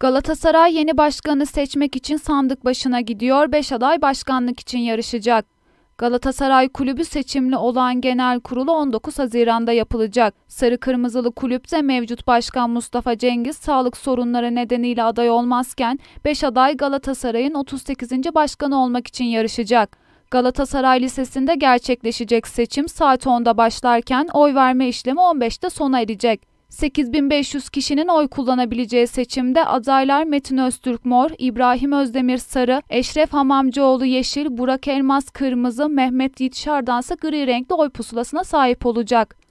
Galatasaray yeni başkanı seçmek için sandık başına gidiyor, 5 aday başkanlık için yarışacak. Galatasaray kulübü seçimli olan genel kurulu 19 Haziran'da yapılacak. Sarı Kırmızılı kulüpte mevcut başkan Mustafa Cengiz sağlık sorunları nedeniyle aday olmazken 5 aday Galatasaray'ın 38. başkanı olmak için yarışacak. Galatasaray Lisesi'nde gerçekleşecek seçim saat 10'da başlarken oy verme işlemi 15'te sona erecek. 8500 kişinin oy kullanabileceği seçimde adaylar Metin Öztürk Mor, İbrahim Özdemir Sarı, Eşref Hamamcıoğlu Yeşil, Burak Elmas Kırmızı, Mehmet Yitşar'dansa gri renkli oy pusulasına sahip olacak.